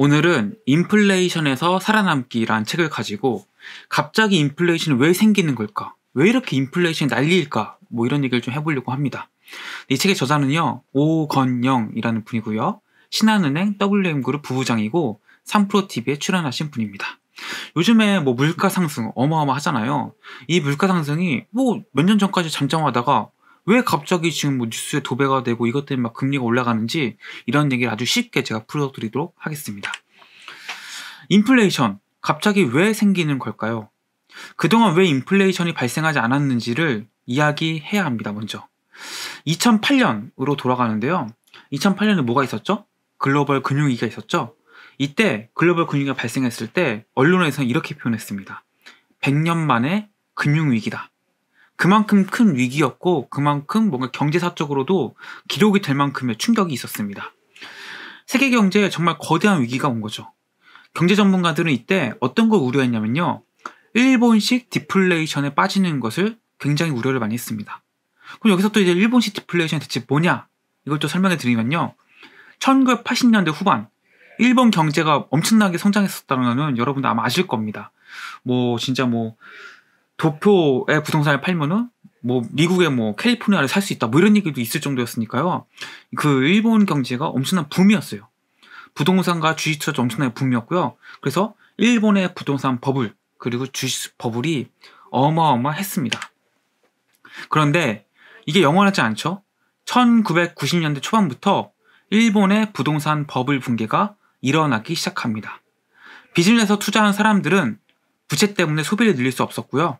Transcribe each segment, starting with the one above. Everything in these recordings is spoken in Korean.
오늘은 인플레이션에서 살아남기란 책을 가지고 갑자기 인플레이션이 왜 생기는 걸까? 왜 이렇게 인플레이션이 난리일까? 뭐 이런 얘기를 좀 해보려고 합니다. 이 책의 저자는요, 오건영이라는 분이고요. 신한은행 WM그룹 부부장이고 3프로 t v 에 출연하신 분입니다. 요즘에 뭐 물가 상승 어마어마하잖아요. 이 물가 상승이 뭐 몇 년 전까지 잠잠하다가 왜 갑자기 지금 뭐 뉴스에 도배가 되고 이것 때문에 막 금리가 올라가는지 이런 얘기를 아주 쉽게 제가 풀어드리도록 하겠습니다. 인플레이션 갑자기 왜 생기는 걸까요? 그동안 왜 인플레이션이 발생하지 않았는지를 이야기해야 합니다. 먼저 2008년으로 돌아가는데요. 2008년에 뭐가 있었죠? 글로벌 금융위기가 있었죠. 이때 글로벌 금융위기가 발생했을 때 언론에서는 이렇게 표현했습니다. 100년 만에 금융위기다. 그만큼 큰 위기였고 그만큼 뭔가 경제사적으로도 기록이 될 만큼의 충격이 있었습니다. 세계 경제에 정말 거대한 위기가 온 거죠. 경제 전문가들은 이때 어떤 걸 우려했냐면요. 일본식 디플레이션에 빠지는 것을 굉장히 우려를 많이 했습니다. 그럼 여기서 또 이제 일본식 디플레이션이 대체 뭐냐? 이걸 또 설명해 드리면요. 1980년대 후반, 일본 경제가 엄청나게 성장했었다는 거는 여러분도 아마 아실 겁니다. 뭐, 진짜 뭐, 도쿄에 부동산을 팔면은 뭐 미국의 뭐 캘리포니아를 살 수 있다 뭐 이런 얘기도 있을 정도였으니까요. 그 일본 경제가 엄청난 붐이었어요. 부동산과 주식 투자도 엄청난 붐이었고요. 그래서 일본의 부동산 버블 그리고 주식 버블이 어마어마했습니다. 그런데 이게 영원하지 않죠. 1990년대 초반부터 일본의 부동산 버블 붕괴가 일어나기 시작합니다. 빚을 내서 투자한 사람들은 부채 때문에 소비를 늘릴 수 없었고요.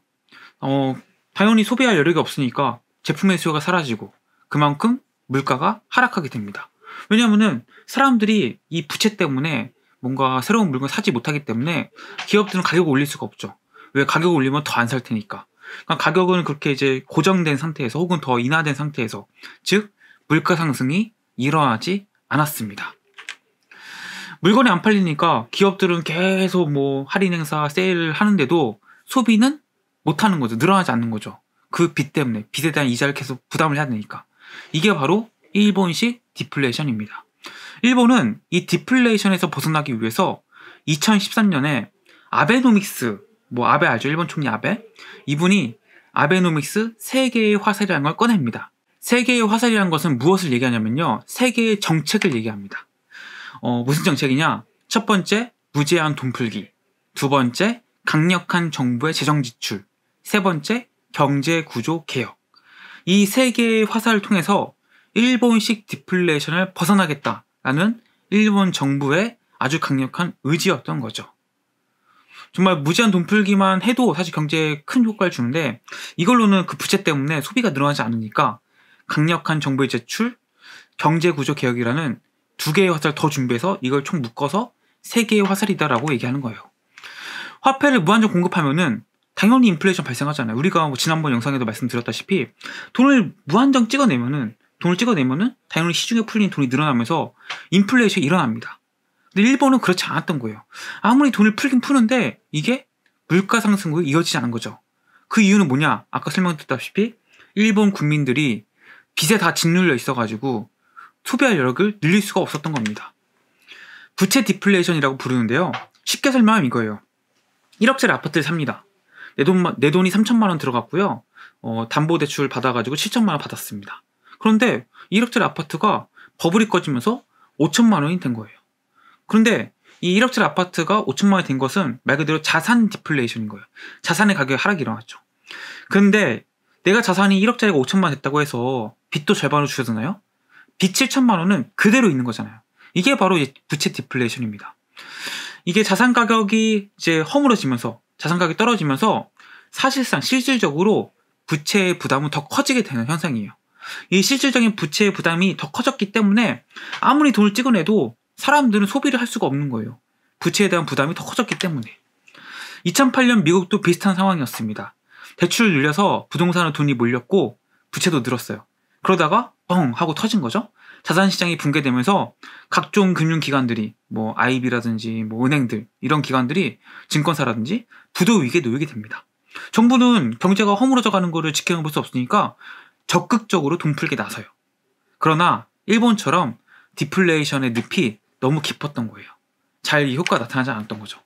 어, 당연히 소비할 여력이 없으니까 제품의 수요가 사라지고 그만큼 물가가 하락하게 됩니다. 왜냐면은 사람들이 이 부채 때문에 뭔가 새로운 물건 사지 못하기 때문에 기업들은 가격을 올릴 수가 없죠. 왜 가격을 올리면 더 안 살 테니까. 그러니까 가격은 그렇게 이제 고정된 상태에서 혹은 더 인하된 상태에서 즉 물가 상승이 일어나지 않았습니다. 물건이 안 팔리니까 기업들은 계속 뭐 할인 행사 세일을 하는데도 소비는 못하는 거죠. 늘어나지 않는 거죠. 그 빚 때문에 빚에 대한 이자를 계속 부담을 해야 되니까 이게 바로 일본식 디플레이션입니다. 일본은 이 디플레이션에서 벗어나기 위해서 2013년에 아베노믹스 뭐 아베 알죠? 일본 총리 아베 이분이 아베노믹스 세계의 화살이라는 걸 꺼냅니다. 세계의 화살이라는 것은 무엇을 얘기하냐면요. 세계의 정책을 얘기합니다. 어, 무슨 정책이냐? 첫 번째, 무제한 돈풀기. 두 번째, 강력한 정부의 재정 지출. 세 번째, 경제 구조 개혁. 이 세 개의 화살을 통해서 일본식 디플레이션을 벗어나겠다라는 일본 정부의 아주 강력한 의지였던 거죠. 정말 무제한 돈 풀기만 해도 사실 경제에 큰 효과를 주는데 이걸로는 그 부채 때문에 소비가 늘어나지 않으니까 강력한 정부의 제출, 경제 구조 개혁이라는 두 개의 화살 더 준비해서 이걸 총 묶어서 세 개의 화살이다라고 얘기하는 거예요. 화폐를 무한정 공급하면은 당연히 인플레이션 발생하잖아요. 우리가 뭐 지난번 영상에도 말씀드렸다시피 돈을 무한정 찍어내면은 돈을 찍어내면은 당연히 시중에 풀린 돈이 늘어나면서 인플레이션이 일어납니다. 근데 일본은 그렇지 않았던 거예요. 아무리 돈을 풀긴 푸는데 이게 물가 상승으로 이어지지 않은 거죠. 그 이유는 뭐냐? 아까 설명드렸다시피 일본 국민들이 빚에 다 짓눌려 있어가지고 소비할 여력을 늘릴 수가 없었던 겁니다. 부채 디플레이션이라고 부르는데요. 쉽게 설명하면 이거예요. 1억짜리 아파트를 삽니다. 내 돈, 내 돈이 3천만 원 들어갔고요. 어, 담보대출 받아가지고 7천만 원 받았습니다. 그런데 1억짜리 아파트가 버블이 꺼지면서 5천만 원이 된 거예요. 그런데 이 1억짜리 아파트가 5천만 원이 된 것은 말 그대로 자산 디플레이션인 거예요. 자산의 가격 이 하락이 일어났죠. 근데 내가 자산이 1억짜리가 5천만 원 됐다고 해서 빚도 절반으로 줄여드나요? 빚 7천만 원은 그대로 있는 거잖아요. 이게 바로 부채 디플레이션입니다. 이게 자산 가격이 이제 허물어지면서 자산 가격이 떨어지면서 사실상 실질적으로 부채의 부담은 더 커지게 되는 현상이에요. 이 실질적인 부채의 부담이 더 커졌기 때문에 아무리 돈을 찍어내도 사람들은 소비를 할 수가 없는 거예요. 부채에 대한 부담이 더 커졌기 때문에. 2008년 미국도 비슷한 상황이었습니다. 대출을 늘려서 부동산에 돈이 몰렸고 부채도 늘었어요. 그러다가 뻥 하고 터진 거죠. 자산 시장이 붕괴되면서 각종 금융기관들이 뭐 IB라든지 뭐 은행들 이런 기관들이 증권사라든지 부도 위기에 놓이게 됩니다. 정부는 경제가 허물어져 가는 거를 지켜볼 수 없으니까 적극적으로 돈 풀게 나서요. 그러나 일본처럼 디플레이션의 늪이 너무 깊었던 거예요. 잘 이 효과가 나타나지 않았던 거죠.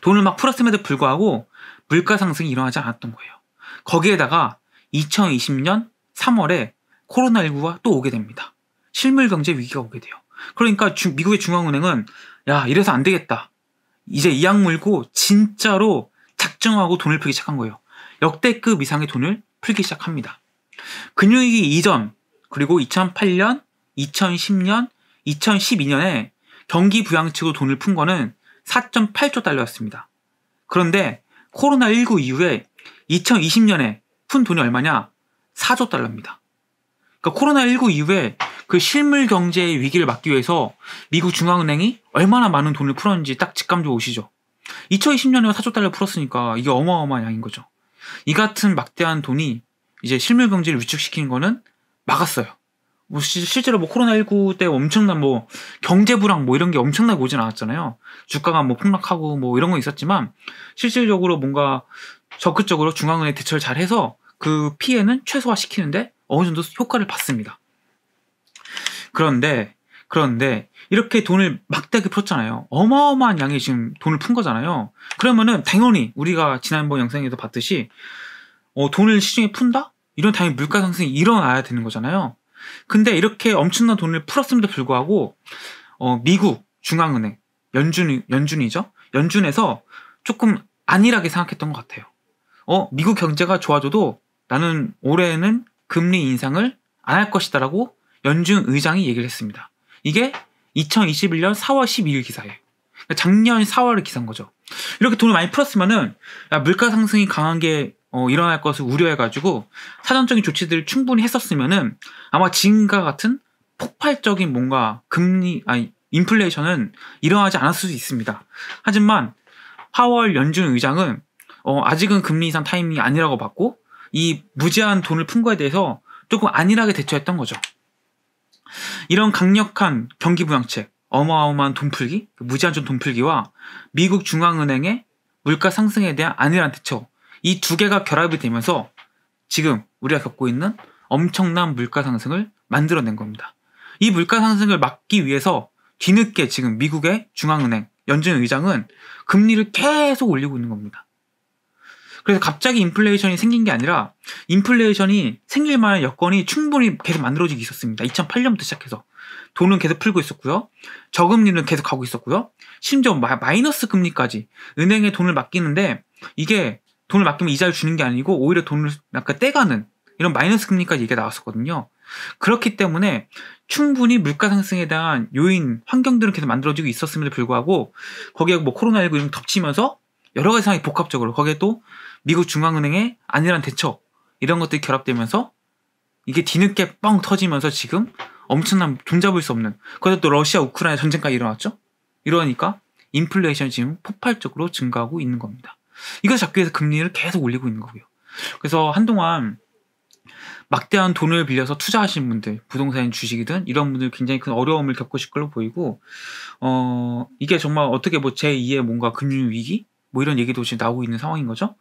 돈을 막 풀었음에도 불구하고 물가 상승이 일어나지 않았던 거예요. 거기에다가 2020년 3월에 코로나19가 또 오게 됩니다. 실물 경제 위기가 오게 돼요. 그러니까 주, 미국의 중앙은행은 야 이래서 안 되겠다. 이제 이약 물고 진짜로 작정하고 돈을 풀기 시작한 거예요. 역대급 이상의 돈을 풀기 시작합니다. 금융위기 이전 그리고 2008년, 2010년, 2012년에 경기 부양치로 돈을 푼 거는 4.8조 달러였습니다. 그런데 코로나19 이후에 2020년에 푼 돈이 얼마냐? 4조 달러입니다. 그러니까 코로나19 이후에 그 실물 경제의 위기를 막기 위해서 미국 중앙은행이 얼마나 많은 돈을 풀었는지 딱 직감적으로 오시죠. 2020년에 4조 달러 풀었으니까 이게 어마어마한 양인 거죠. 이 같은 막대한 돈이 이제 실물 경제를 위축시키는 거는 막았어요. 뭐 시, 실제로 뭐 코로나19 때 엄청난 뭐 경제 불황 뭐 이런 게 엄청나게 오진 않았잖아요. 주가가 뭐 폭락하고 뭐 이런 거 있었지만 실질적으로 뭔가 적극적으로 중앙은행 대처를 잘 해서 그 피해는 최소화시키는데 어느 정도 효과를 봤습니다. 그런데 그런데 이렇게 돈을 막대하게 풀었잖아요. 어마어마한 양의 지금 돈을 푼 거잖아요. 그러면은 당연히 우리가 지난번 영상에서 봤듯이 어, 돈을 시중에 푼다? 이런 당연히 물가 상승이 일어나야 되는 거잖아요. 근데 이렇게 엄청난 돈을 풀었음에도 불구하고 어, 미국 중앙은행 연준 연준이죠. 연준에서 조금 안일하게 생각했던 것 같아요. 어, 미국 경제가 좋아져도 나는 올해에는 금리 인상을 안 할 것이다라고 연준 의장이 얘기를 했습니다. 이게 2021년 4월 12일 기사에 그러니까 작년 4월에 기사인 거죠. 이렇게 돈을 많이 풀었으면은 야, 물가 상승이 강한 게 어, 일어날 것을 우려해가지고 사전적인 조치들을 충분히 했었으면은 아마 지금과 같은 폭발적인 뭔가 금리 아니 인플레이션은 일어나지 않았을 수도 있습니다. 하지만 파월 연준 의장은 어, 아직은 금리 인상 타이밍이 아니라고 봤고 이 무제한 돈을 푼 거에 대해서 조금 안일하게 대처했던 거죠. 이런 강력한 경기 부양책, 어마어마한 돈풀기, 그 무제한적 돈풀기와 미국 중앙은행의 물가 상승에 대한 안일한 대처 이 두 개가 결합이 되면서 지금 우리가 겪고 있는 엄청난 물가 상승을 만들어낸 겁니다. 이 물가 상승을 막기 위해서 뒤늦게 지금 미국의 중앙은행 연준 의장은 금리를 계속 올리고 있는 겁니다. 그래서 갑자기 인플레이션이 생긴 게 아니라 인플레이션이 생길 만한 여건이 충분히 계속 만들어지고 있었습니다. 2008년부터 시작해서. 돈은 계속 풀고 있었고요. 저금리는 계속 가고 있었고요. 심지어 마, 이너스 금리까지 은행에 돈을 맡기는데 이게 돈을 맡기면 이자를 주는 게 아니고 오히려 돈을 약간 떼가는 이런 마이너스 금리까지 이게 나왔었거든요. 그렇기 때문에 충분히 물가 상승에 대한 요인, 환경들은 계속 만들어지고 있었음에도 불구하고 거기에 뭐 코로나19 이런 덮치면서 여러 가지 상황이 복합적으로 거기에 또 미국 중앙은행의 안일한 대처 이런 것들이 결합되면서 이게 뒤늦게 뻥 터지면서 지금 엄청난 종잡을 수 없는 그래서 또 러시아 우크라이나 전쟁까지 일어났죠. 이러니까 인플레이션이 지금 폭발적으로 증가하고 있는 겁니다. 이걸 잡기 위해서 금리를 계속 올리고 있는 거고요. 그래서 한동안 막대한 돈을 빌려서 투자하신 분들, 부동산 주식이든 이런 분들 굉장히 큰 어려움을 겪으실 걸로 보이고, 어, 이게 정말 어떻게 뭐 제2의 뭔가 금융위기? 뭐 이런 얘기도 지금 나오고 있는 상황인 거죠.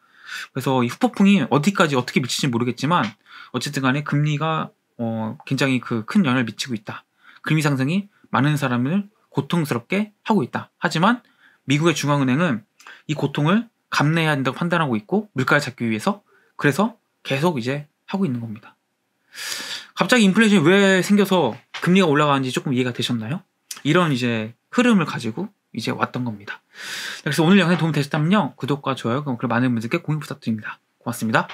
그래서 이 후폭풍이 어디까지 어떻게 미칠지 모르겠지만 어쨌든 간에 금리가 어, 굉장히 그 큰 영향을 미치고 있다. 금리 상승이 많은 사람을 고통스럽게 하고 있다. 하지만 미국의 중앙은행은 이 고통을 감내해야 한다고 판단하고 있고 물가를 잡기 위해서 그래서 계속 이제 하고 있는 겁니다. 갑자기 인플레이션이 왜 생겨서 금리가 올라가는지 조금 이해가 되셨나요? 이런 이제 흐름을 가지고 이제 왔던 겁니다. 네, 그래서 오늘 영상이 도움이 되셨다면요. 구독과 좋아요 그리 많은 분들께 공유 부탁드립니다. 고맙습니다.